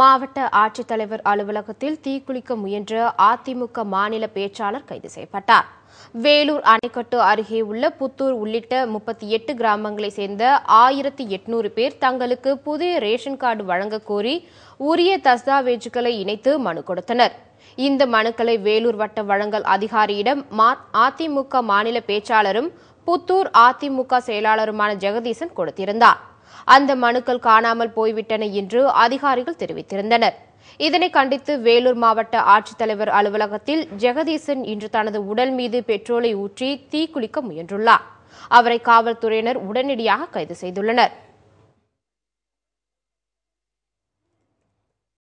மாவட்ட ஆட்சித்தலைவர் அலுவலகத்தில் தீக்குளிக்க முயன்ற அதிமுக மாநில பேச்சாளர் கைது செய்யப்பட்டார் வேலூர் அணைக்கட்டு அருகே உள்ள புத்தூர் உள்ளிட்ட முப்பத்தி எட்டு கிராமங்களைச் சேர்ந்த ஆயிரத்தி எட்நூறு பேர் தங்களுக்கு புதிய ரேஷன் கார்டு வழங்க கோரி உரிய தஸ்தாவேஜுகளை இணைத்து மனு கொடுத்தனர் இந்த மனுக்களை வேலூர் வட்ட வழங்கல் அதிகாரியிடம் அதிமுக மாநில பேச்சாளரும் புத்தூர் அதிமுக செயலாளருமான ஜெகதீசன் கொடுத்திருந்தார் அந்த மனுக்கள் காணாமல் போய்விட்டன என்று அதிகாரிகள் தெரிவித்திருந்தனர் இதனை கண்டித்து வேலூர் மாவட்ட ஆட்சித்தலைவர் அலுவலகத்தில் ஜெகதீசன் இன்று தனது உடல் மீது பெட்ரோலை ஊற்றி தீக்குளிக்க முயன்றுள்ளார் அவரை காவல்துறையினர் உடனடியாக கைது செய்துள்ளனர்